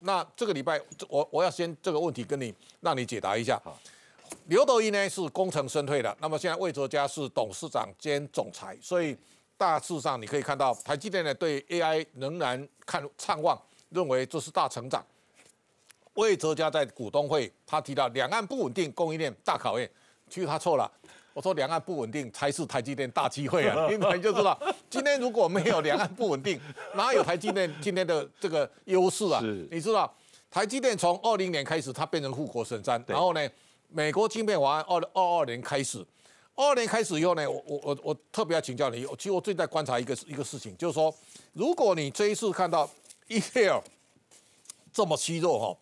那这个礼拜，我我要先这个问题跟你让你解答一下。刘德一呢是功成身退的，那么现在魏哲家是董事长兼总裁，所以大致上你可以看到台积电呢对 AI 仍然看畅望，认为这是大成长。魏哲家在股东会他提到两岸不稳定供应链大考验，其实他错了。我说两岸不稳定才是台积电大机会啊！你们就知道，今天如果没有两岸不稳定，哪有台积电 今天的这个优势啊？你知道，台积电从二零年开始它变成护国神山，然后呢，美国芯片法案二零二二年开始，二年开始以后呢，我我我我特别要请教你，其实我最在观察一个一个事情，就是说，如果你这一次看到 E 特 l 这么虚弱哈。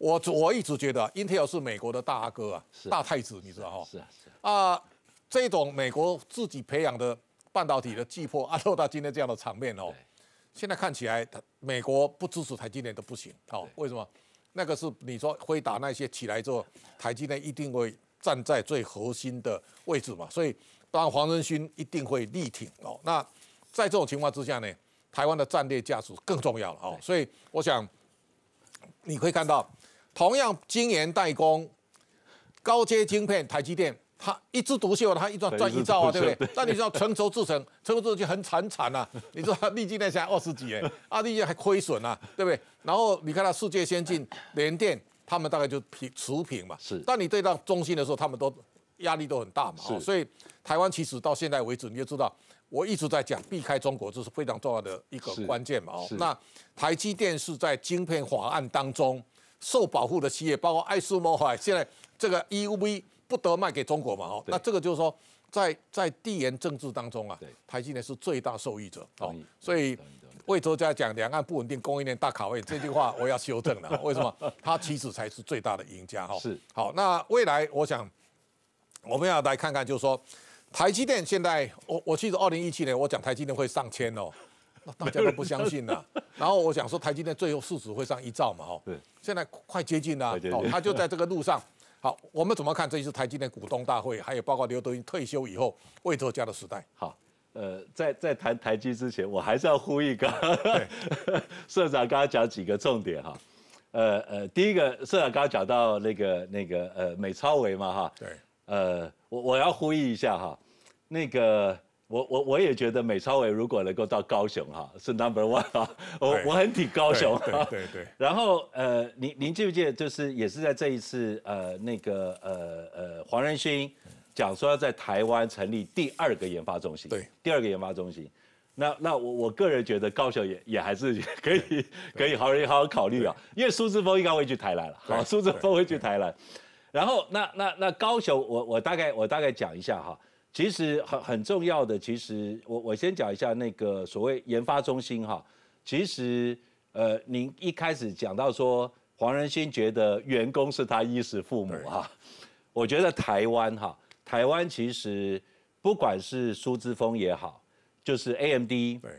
我我一直觉得 Intel 是美国的大阿哥啊，大太子，你知道哈？是啊，是啊。啊，这种美国自己培养的半导体的巨破，啊，落到今天这样的场面哦。现在看起来，美国不支持台积电都不行哦。为什么？那个是你说会打那些起来之后，台积电一定会站在最核心的位置嘛。所以，当然黄仁勋一定会力挺哦。那在这种情况之下呢，台湾的战略价值更重要了哦。所以，我想你可以看到。同样晶圆代工，高阶晶片，台积电，它一枝独秀它一赚赚一兆啊，对不对？但你知道成熟制成，成熟制就很惨惨啊。你知道立积电才二十几哎，啊，立积还亏损啊，对不对？然后你看它世界先进联电，他们大概就平持平嘛。是，你对到中芯的时候，他们都压力都很大嘛。所以台湾其实到现在为止，你就知道，我一直在讲避开中国，这是非常重要的一个关键嘛。哦，那台积电是在晶片法案当中。受保护的企业，包括爱斯摩海，现在这个 E V 不得卖给中国嘛？哦，那这个就是说，在在地缘政治当中啊，台积电是最大受益者哦。所以魏哲家讲两岸不稳定供应链大卡位，这句话我要修正了。为什么？他其实才是最大的赢家哈。是。好，那未来我想我们要来看看，就是说台积电现在，我我记得二零一七年我讲台积电会上千哦。大家都不相信了，然后我想说，台积电最后市值会上一兆嘛？哦，对，现在快接近了，哦，他就在这个路上。好，我们怎么看这次台积电股东大会？还有包括刘德英退休以后魏哲家的时代？好，呃，在在谈台积之前，我还是要呼吁个 社长刚刚讲几个重点哈，呃呃，第一个社长刚刚讲到那个那个呃美超维嘛哈，对，呃，我我要呼吁一下哈，那个。我我我也觉得美超伟如果能够到高雄哈，是 number one 哈，我我很挺高雄对对对。然后呃，您您记不记？就是也是在这一次呃，那个呃呃，黄仁勋讲说要在台湾成立第二个研发中心。对。第二个研发中心，那那我我个人觉得高雄也也还是 可以可以好好好好考虑啊，因为苏志峰应该会去台南了，好，苏志峰会去台南。然后那那那高雄，我我大概我大概讲一下哈。其实很很重要的，其实我我先讲一下那个所谓研发中心哈，其实呃，您一开始讲到说黄仁勋觉得员工是他衣食父母哈，我觉得台湾哈，台湾其实不管是苏之峰也好，就是 AMD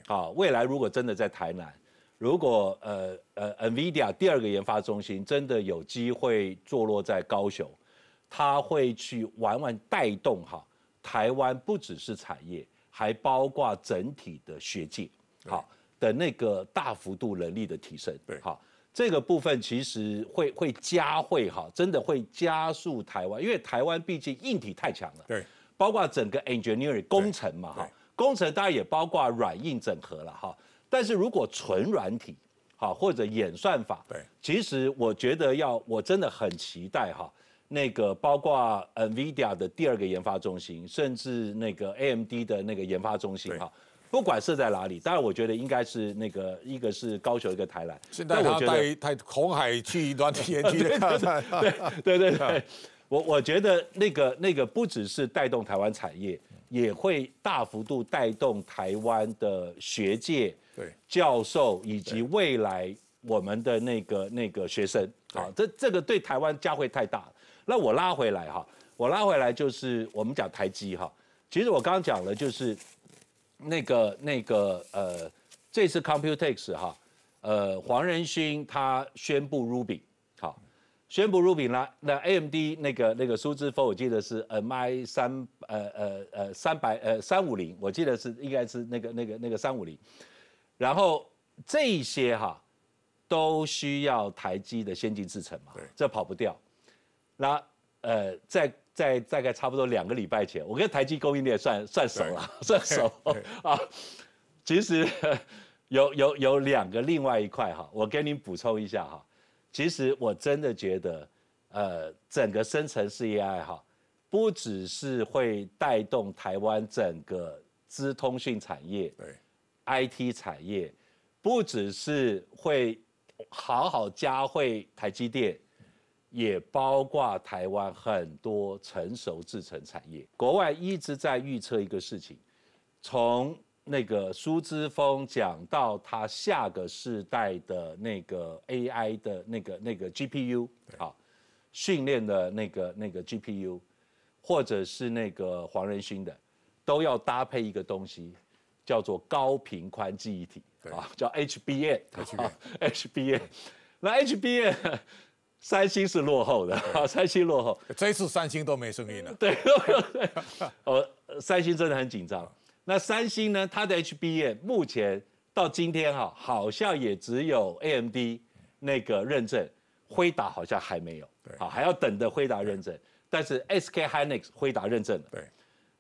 好，未来如果真的在台南，如果呃呃 NVIDIA 第二个研发中心真的有机会坐落在高雄，他会去玩玩带动哈。台湾不只是产业，还包括整体的学界，好，的那个大幅度能力的提升，对，好，这个部分其实会会加会哈，真的会加速台湾，因为台湾毕竟硬体太强了，对，包括整个 engineering 工程嘛哈，工程当然也包括软硬整合了哈，但是如果纯软体，好，或者演算法，对，其实我觉得要我真的很期待哈。那个包括 Nvidia 的第二个研发中心，甚至那个 AMD 的那个研发中心哈，不管设在哪里，当然我觉得应该是那个一个是高雄，一个台南。现在他带带红海去一段的园区，对对对对，我我觉得那个那个不只是带动台湾产业，也会大幅度带动台湾的学界、对教授以及未来我们的那个那个学生啊，这这个对台湾加会太大。那我拉回来哈，我拉回来就是我们讲台积哈，其实我刚刚讲了就是那个那个呃，这次 Computex 哈，呃黄仁勋他宣布 r u b y 好，宣布 r u b y 啦，了，那 AMD 那个那个苏之峰我记得是呃 My 三呃呃呃三百呃三五零，我记得是应该是那个那个那个三五零，然后这些哈都需要台积的先进制程嘛，这跑不掉。那呃，在在大概差不多两个礼拜前，我跟台积供应链算算熟了，算熟啊。其实有有有两个另外一块哈，我跟您补充一下哈。其实我真的觉得，呃，整个生成式 AI 哈，不只是会带动台湾整个资通讯产业，对，IT 产业，不只是会好好加惠台积电。也包括台湾很多成熟制成产业，国外一直在预测一个事情，从那个苏之峰讲到他下个世代的那个 AI 的那个那个 GPU，好，训练的那个那个 GPU，或者是那个黄仁勋的，都要搭配一个东西，叫做高频宽记忆体，啊，叫 h b m h b a 那 h b a 三星是落后的，三星落后。这次三星都没声音了，对，哦，三星真的很紧张。那三星呢？它的 h b a 目前到今天哈，好像也只有 AMD 那个认证，辉达好像还没有，对，好，还要等的辉达认证。但是 SK Hynix 辉达认证了，对。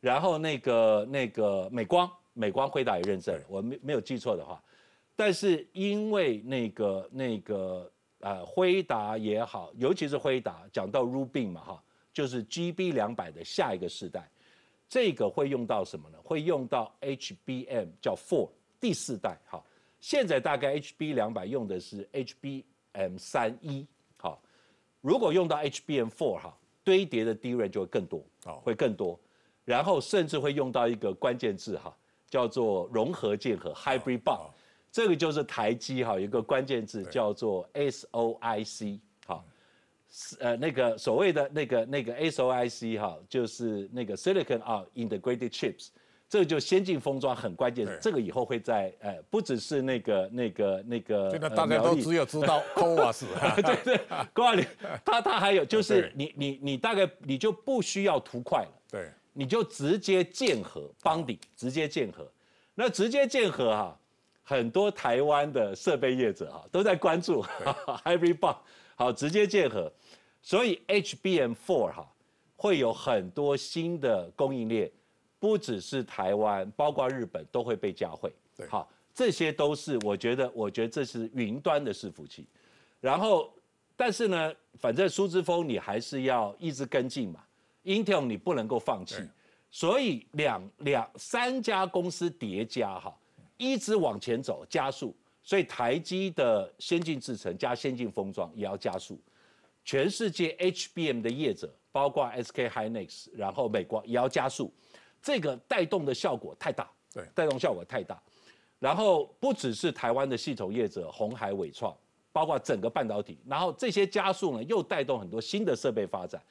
然后那个那个美光，美光辉达也认证，我没没有记错的话。但是因为那个那个。呃，辉达也好，尤其是辉达讲到 r u b i n 嘛，哈，就是 GB 两百的下一个世代，这个会用到什么呢？会用到 HBM 叫 Four 第四代，哈。现在大概 HB 两百用的是 HBM 三一，哈。如果用到 HBM Four 哈，堆叠的 DRAM 就会更多，会更多。然后甚至会用到一个关键字哈，叫做融合键和 Hybrid Bond。这个就是台积哈，有一个关键字叫做 SOIC 好，呃那个所谓的那个那个 SOIC 哈，就是那个 Silicon 啊 Integrated Chips，这个就先进封装很关键，这个以后会在呃不只是那个那个那个，这个大概都只有知道，光华是，对对，光华，他他还有就是你你你大概你就不需要图块了，对，你就直接建合 b o n d 直接建合，那直接建合哈。很多台湾的设备业者哈都在关注，everybody 好直接结合，所以 HBM four 哈会有很多新的供应链，不只是台湾，包括日本都会被加惠。对，好，这些都是我觉得，我觉得这是云端的伺服器。然后，但是呢，反正苏之峰你还是要一直跟进嘛，Intel 你不能够放弃，所以两两三家公司叠加哈。一直往前走，加速，所以台积的先进制程加先进封装也要加速，全世界 HBM 的业者，包括 SK Hynix，然后美国也要加速，这个带动的效果太大，对，带动效果太大，然后不只是台湾的系统业者，红海、伟创，包括整个半导体，然后这些加速呢，又带动很多新的设备发展。